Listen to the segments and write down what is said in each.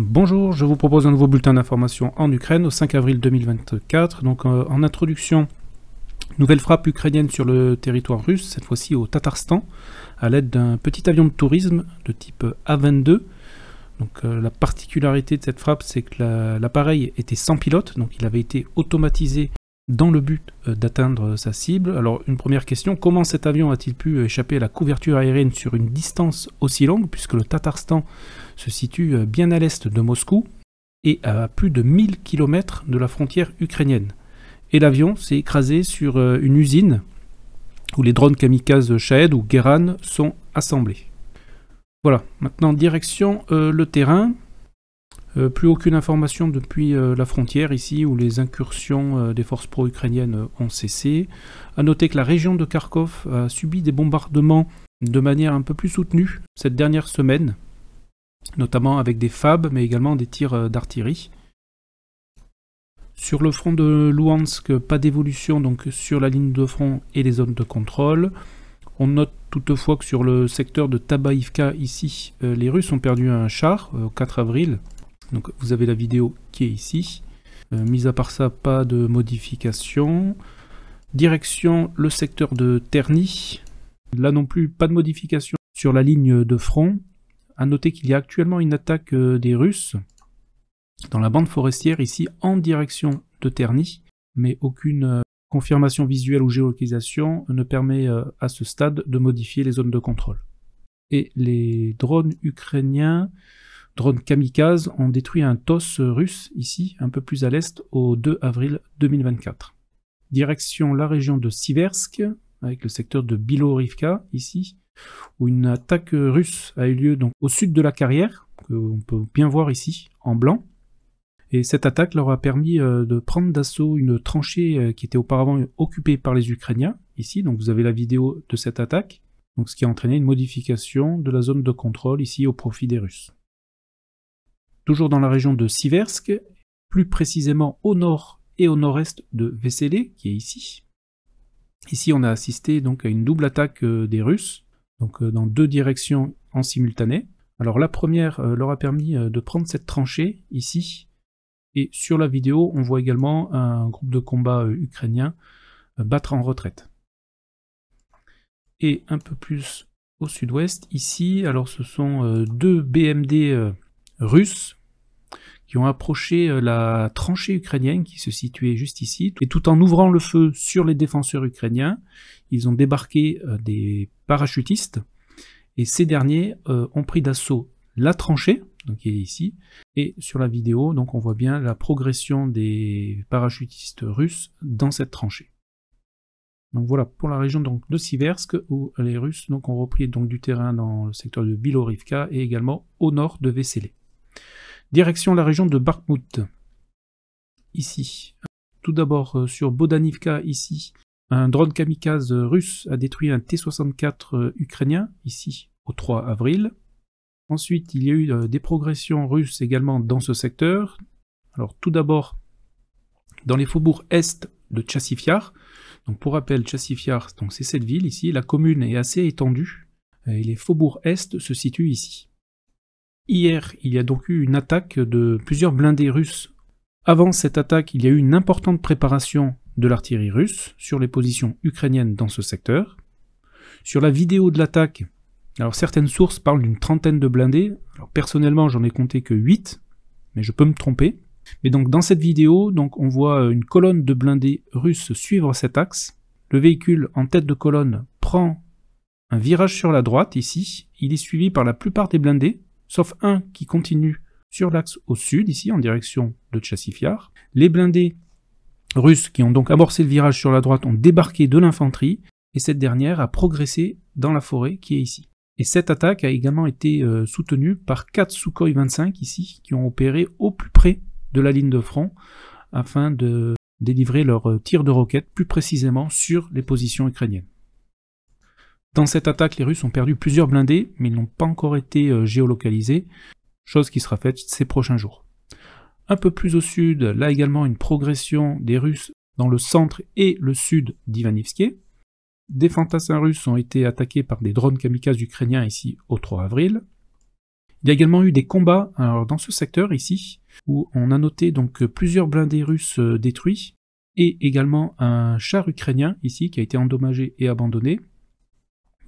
Bonjour, je vous propose un nouveau bulletin d'information en Ukraine au 5 avril 2024. Donc euh, en introduction, nouvelle frappe ukrainienne sur le territoire russe, cette fois-ci au Tatarstan, à l'aide d'un petit avion de tourisme de type A-22. Donc euh, la particularité de cette frappe, c'est que l'appareil était sans pilote, donc il avait été automatisé dans le but euh, d'atteindre sa cible. Alors une première question, comment cet avion a-t-il pu échapper à la couverture aérienne sur une distance aussi longue puisque le Tatarstan se situe euh, bien à l'est de Moscou et à plus de 1000 km de la frontière ukrainienne Et l'avion s'est écrasé sur euh, une usine où les drones kamikazes Shahed ou Guéran sont assemblés. Voilà, maintenant direction le terrain. Euh, plus aucune information depuis euh, la frontière ici où les incursions euh, des forces pro-ukrainiennes ont cessé. A noter que la région de Kharkov a subi des bombardements de manière un peu plus soutenue cette dernière semaine, notamment avec des FAB mais également des tirs d'artillerie. Sur le front de Luhansk, pas d'évolution donc sur la ligne de front et les zones de contrôle. On note toutefois que sur le secteur de Tabaïvka ici, les Russes ont perdu un char au 4 avril, donc vous avez la vidéo qui est ici. Mise euh, mis à part ça, pas de modification. Direction le secteur de Terny. Là non plus, pas de modification sur la ligne de front. A noter qu'il y a actuellement une attaque euh, des Russes dans la bande forestière ici en direction de Terny, mais aucune euh, confirmation visuelle ou géolocalisation ne permet à ce stade de modifier les zones de contrôle. Et les drones ukrainiens drone kamikaze ont détruit un TOS russe ici, un peu plus à l'est, au 2 avril 2024. Direction la région de Siversk, avec le secteur de Bilorivka ici, où une attaque russe a eu lieu donc au sud de la carrière, que peut bien voir ici en blanc. Et cette attaque leur a permis euh, de prendre d'assaut une tranchée euh, qui était auparavant occupée par les Ukrainiens. Ici, donc vous avez la vidéo de cette attaque, donc ce qui a entraîné une modification de la zone de contrôle ici au profit des Russes toujours dans la région de Siversk, plus précisément au nord et au nord-est de Vesele, qui est ici. Ici, on a assisté donc à une double attaque euh, des Russes, donc euh, dans deux directions en simultané. Alors la première euh, leur a permis de prendre cette tranchée ici, et sur la vidéo, on voit également un groupe de combat ukrainien battre en retraite. Et un peu plus au sud-ouest, ici, alors ce sont deux BMD russes qui ont approché euh, la tranchée ukrainienne qui se situait juste ici, et tout en ouvrant le feu sur les défenseurs ukrainiens, ils ont débarqué euh, des parachutistes, et ces derniers euh, ont pris d'assaut la tranchée, donc qui est ici, et sur la vidéo, donc on voit bien la progression des parachutistes russes dans cette tranchée. Donc voilà pour la région donc, de Siversk où les Russes donc, ont repris donc, du terrain dans le secteur de Bilorivka et également au nord de Vesselé. Direction la région de Bakhmut. Ici. Tout d'abord euh, sur Bodanivka, ici. Un drone kamikaze russe a détruit un T-64 euh, ukrainien, ici, au 3 avril. Ensuite, il y a eu euh, des progressions russes également dans ce secteur. Alors tout d'abord, dans les faubourgs est de Chassifiar. Donc pour rappel, Chassifiar, c'est cette ville ici. La commune est assez étendue et les faubourgs est se situent ici. Hier, il y a donc eu une attaque de plusieurs blindés russes. Avant cette attaque, il y a eu une importante préparation de l'artillerie russe sur les positions ukrainiennes dans ce secteur. Sur la vidéo de l'attaque, alors certaines sources parlent d'une trentaine de blindés. Alors personnellement, j'en ai compté que 8, mais je peux me tromper. Mais donc dans cette vidéo, donc on voit euh, une colonne de blindés russes suivre cet axe. Le véhicule en tête de colonne prend un virage sur la droite ici. Il est suivi par la plupart des blindés sauf un qui continue sur l'axe au sud, ici, en direction de Tchassifiar. Les blindés russes qui ont donc amorcé le virage sur la droite ont débarqué de l'infanterie, et cette dernière a progressé dans la forêt qui est ici. Et cette attaque a également été euh, soutenue par 4 Sukhoi 25 ici, qui ont opéré au plus près de la ligne de front, afin de délivrer leurs euh, tirs de roquettes plus précisément sur les positions ukrainiennes. Dans cette attaque, les Russes ont perdu plusieurs blindés, mais ils n'ont pas encore été euh, géolocalisés, chose qui sera faite ces prochains jours. Un peu plus au sud, là également une progression des Russes dans le centre et le sud d'Ivanivski. Des fantassins russes ont été attaqués par des drones kamikazes ukrainiens ici au 3 avril. Il y a également eu des combats dans ce secteur ici, où on a noté donc euh, plusieurs blindés russes euh, détruits, et également un char ukrainien ici qui a été endommagé et abandonné,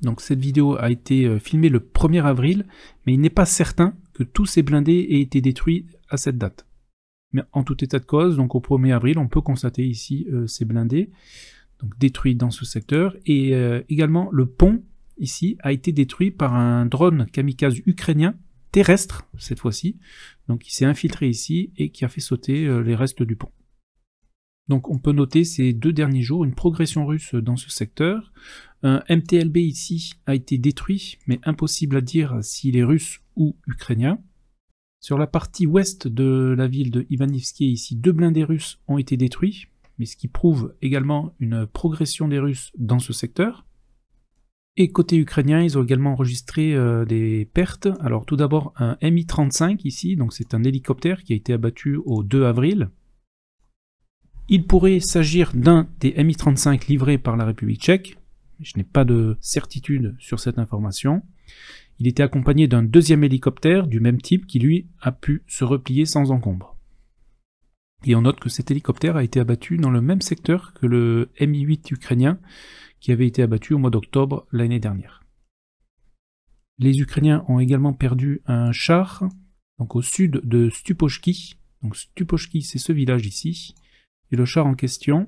donc cette vidéo a été euh, filmée le 1er avril, mais il n'est pas certain que tous ces blindés aient été détruits à cette date. Mais en tout état de cause, donc au 1er avril, on peut constater ici euh, ces blindés donc détruits dans ce secteur. Et euh, également le pont ici a été détruit par un drone kamikaze ukrainien terrestre cette fois-ci, donc il s'est infiltré ici et qui a fait sauter les restes du pont. Donc on peut noter ces deux derniers jours une progression russe dans ce secteur. Un MTLB ici a été détruit, mais impossible à dire s'il est russe ou ukrainien. Sur la partie ouest de la ville de Ivanivski, ici, deux blindés russes ont été détruits, mais ce qui prouve également une progression des Russes dans ce secteur. Et côté ukrainien, ils ont également enregistré euh, des pertes. Alors tout d'abord un Mi-35 ici, donc c'est un hélicoptère qui a été abattu au 2 avril. Il pourrait s'agir d'un des Mi-35 livrés par la République tchèque. Je n'ai pas de certitude sur cette information. Il était accompagné d'un deuxième hélicoptère du même type qui lui a pu se replier sans encombre. Et on note que cet hélicoptère a été abattu dans le même secteur que le Mi-8 ukrainien qui avait été abattu au mois d'octobre l'année dernière. Les Ukrainiens ont également perdu un char, donc au sud de Stupochki. Donc Stupochki, c'est ce village ici. Et le char en question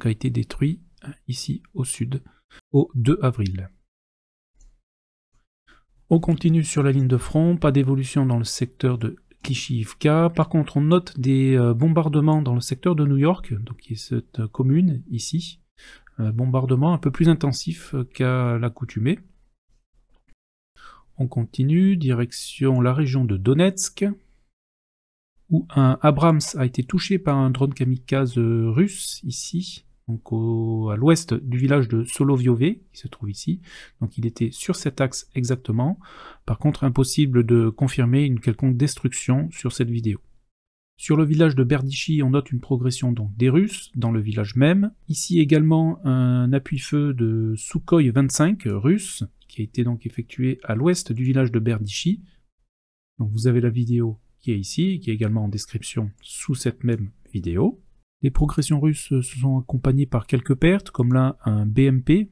a été détruit euh, ici au sud, au 2 avril. On continue sur la ligne de front, pas d'évolution dans le secteur de Kishivka. Par contre, on note des euh, bombardements dans le secteur de New York, donc qui est cette euh, commune ici. Un bombardement un peu plus intensif qu'à l'accoutumée. On continue, direction la région de Donetsk où un Abrams a été touché par un drone kamikaze russe ici, donc à l'ouest du village de Soloviové, qui se trouve ici. Donc il était sur cet axe exactement. Par contre, impossible de confirmer une quelconque destruction sur cette vidéo. Sur le village de Berdichi, on note une progression donc des Russes dans le village même. Ici également un appui-feu de Sukhoi 25 russe qui a été donc effectué à l'ouest du village de Berdichi. Donc vous avez la vidéo qui est ici, qui est également en description sous cette même vidéo. Les progressions russes se sont accompagnées par quelques pertes, comme là un BMP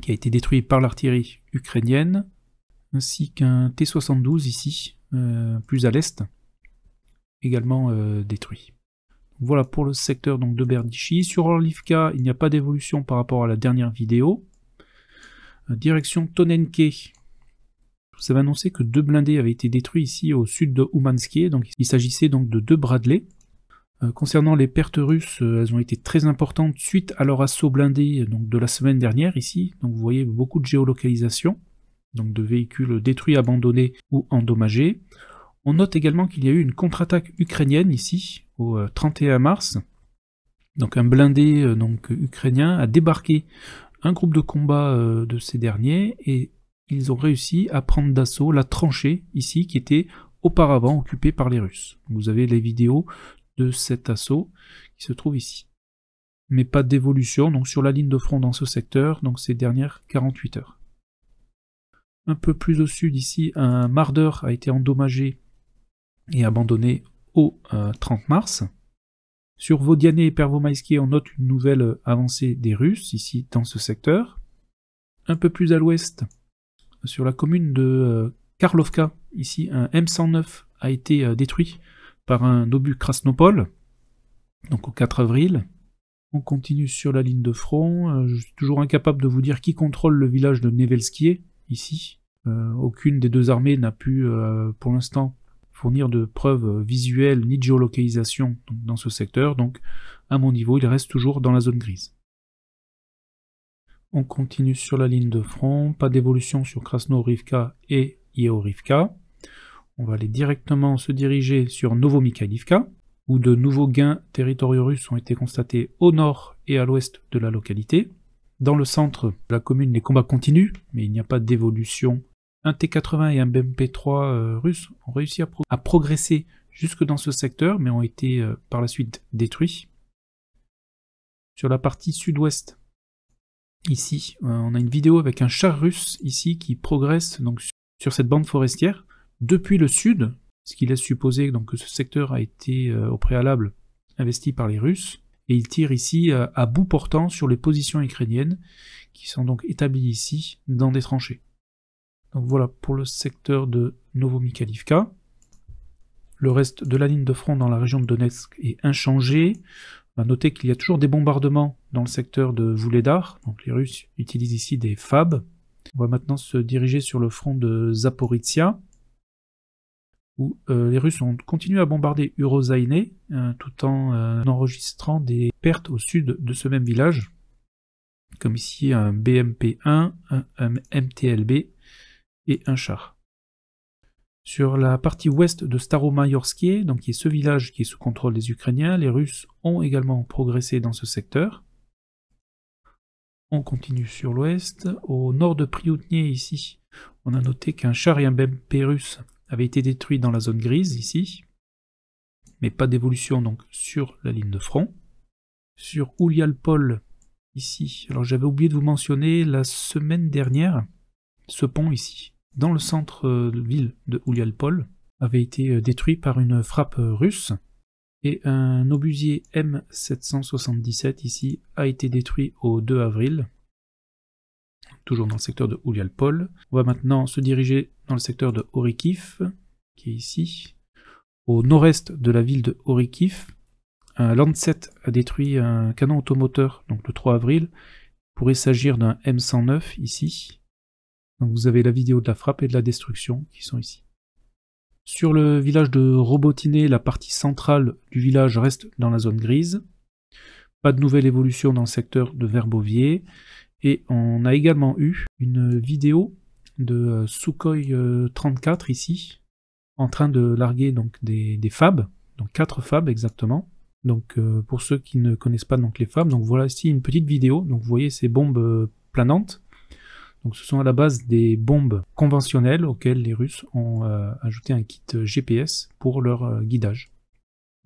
qui a été détruit par l'artillerie ukrainienne, ainsi qu'un T-72 ici, euh, plus à l'est, également euh, détruit. voilà pour le secteur donc, de Berdichi. Sur Orlivka, il n'y a pas d'évolution par rapport à la dernière vidéo. Euh, direction Tonenke, ça avez annoncé que deux blindés avaient été détruits ici au sud de Oumansky, donc il s'agissait donc de deux Bradley. Euh, concernant les pertes russes, euh, elles ont été très importantes suite à leur assaut blindé euh, donc, de la semaine dernière ici. Donc vous voyez beaucoup de géolocalisation, donc de véhicules détruits, abandonnés ou endommagés. On note également qu'il y a eu une contre-attaque ukrainienne ici au 31 mars. Donc un blindé donc, ukrainien a débarqué un groupe de combat de ces derniers et ils ont réussi à prendre d'assaut la tranchée ici qui était auparavant occupée par les Russes. Vous avez les vidéos de cet assaut qui se trouve ici. Mais pas d'évolution donc sur la ligne de front dans ce secteur, donc ces dernières 48 heures. Un peu plus au sud ici, un marder a été endommagé et abandonné au 30 euh, mars. Sur Vodiane et Pervomaïski, on note une nouvelle avancée des Russes ici dans ce secteur. Un peu plus à l'ouest, sur la commune de euh, Karlovka, ici, un M109 a été euh, détruit par un obus Krasnopol, donc au 4 avril. On continue sur la ligne de front. Euh, je suis toujours incapable de vous dire qui contrôle le village de Nevelskie, ici. aucune des deux armées n'a pu, pour l'instant, fournir de preuves visuelles ni de géolocalisation dans ce secteur, donc à mon niveau, il reste toujours dans la zone grise. On continue sur la ligne de front. Pas d'évolution sur Krasno-Rivka et Ieorivka. On va aller directement se diriger sur novo où de nouveaux gains territoriaux russes ont été constatés au nord et à l'ouest de la localité. Dans le centre de la commune, les combats continuent, mais il n'y a pas d'évolution. Un T-80 et un BMP-3 euh, russes ont réussi à, progresser jusque dans ce secteur, mais ont été euh, par la suite détruits. Sur la partie sud-ouest ici. Euh, on a une vidéo avec un char russe ici qui progresse donc sur cette bande forestière depuis le sud, ce qui laisse supposer donc, que ce secteur a été euh, au préalable investi par les Russes. Et il tire ici euh, à bout portant sur les positions ukrainiennes qui sont donc établies ici dans des tranchées. Donc voilà pour le secteur de Novomikhalivka. Le reste de la ligne de front dans la région de Donetsk est inchangé. À noter qu'il y a toujours des bombardements dans le secteur de Vouledar. donc les Russes utilisent ici des FAB. On va maintenant se diriger sur le front de Zaporizhia, où euh, les Russes ont continué à bombarder Urozhaine euh, tout en euh, enregistrant des pertes au sud de ce même village, comme ici un BMP-1, un MTLB et un char. Sur la partie ouest de Staromayorskie, donc qui est ce village qui est sous contrôle des Ukrainiens, les Russes ont également progressé dans ce secteur. On continue sur l'ouest. Au nord de Prioutnie ici, on a noté qu'un char et un BMP russe avaient été détruits dans la zone grise, ici. Mais pas d'évolution, donc, sur la ligne de front. Sur Oulialpol, ici. Alors, j'avais oublié de vous mentionner la semaine dernière ce pont ici dans le centre-ville de Oulialpol avait été euh, détruit par une frappe russe et un obusier M777 ici a été détruit au 2 avril, toujours dans le secteur de Oulialpol. On va maintenant se diriger dans le secteur de Orikif, qui est ici, au nord-est de la ville de Orikif. Un Lancet a détruit un canon automoteur, donc le 3 avril. Il pourrait s'agir d'un M109 ici, vous avez la vidéo de la frappe et de la destruction qui sont ici. Sur le village de Robotiné, la partie centrale du village reste dans la zone grise. Pas de nouvelle évolution dans le secteur de Verbovier. Et on a également eu une vidéo de euh, Sukhoi 34 euh, ici, en train de larguer donc des, FAB. fabs, donc 4 fabs exactement. Donc euh, pour ceux qui ne connaissent pas donc les FAB, donc voilà ici une petite vidéo. Donc vous voyez ces bombes planantes donc ce sont à la base des bombes conventionnelles auxquelles les Russes ont euh, ajouté un kit euh, GPS pour leur euh, guidage.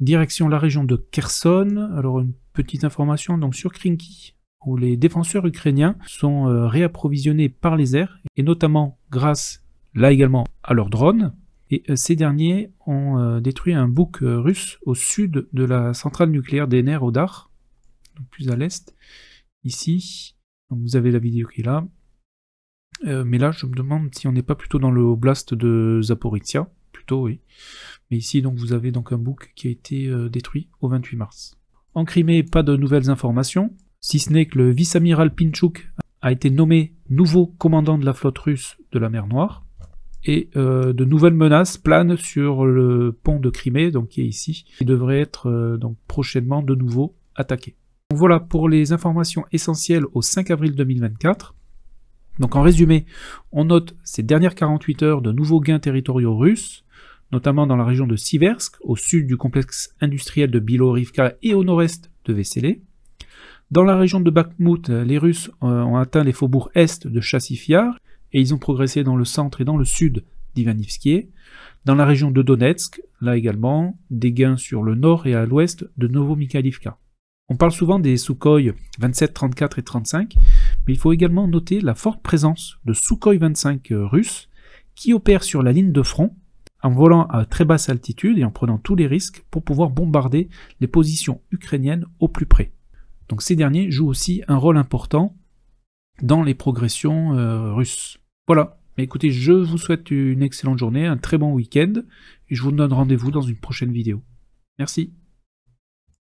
Direction la région de Kherson, alors une petite information donc sur Krinky, où les défenseurs ukrainiens sont réapprovisionnés par les airs, et notamment grâce là également à leurs drones. Et ces derniers ont détruit un bouc russe au sud de la centrale nucléaire d'Ener Odar, donc plus à l'est, ici. vous avez la vidéo qui est là. Euh, mais là, je me demande si on n'est pas plutôt dans le Oblast de Zaporizhia. Plutôt, oui. Mais ici, donc, vous avez donc un bouc qui a été euh, détruit au 28 mars. En Crimée, pas de nouvelles informations, si ce n'est que le vice-amiral Pinchuk a été nommé nouveau commandant de la flotte russe de la mer Noire. Et euh, de nouvelles menaces planent sur le pont de Crimée, donc qui est ici, qui devrait être donc prochainement de nouveau attaqué. voilà pour les informations essentielles au 5 avril 2024. Donc en résumé, on note ces dernières 48 heures de nouveaux gains territoriaux russes, notamment dans la région de Siversk, au sud du complexe industriel de Bilorivka et au nord-est de Vesele. Dans la région de Bakhmut, les Russes euh, ont atteint les faubourgs est de Chassifiar et ils ont progressé dans le centre et dans le sud d'Ivanivskie. Dans la région de Donetsk, là également, des gains sur le nord et à l'ouest de novo On parle souvent des Sukhoi 27, 34 et 35, il faut également noter la forte présence de Sukhoi 25 euh, russes qui opèrent sur la ligne de front en volant à très basse altitude et en prenant tous les risques pour pouvoir bombarder les positions ukrainiennes au plus près. Donc ces derniers jouent aussi un rôle important dans les progressions euh, russes. Voilà, mais écoutez, je vous souhaite une excellente journée, un très bon week-end, et je vous donne rendez-vous dans une prochaine vidéo. Merci.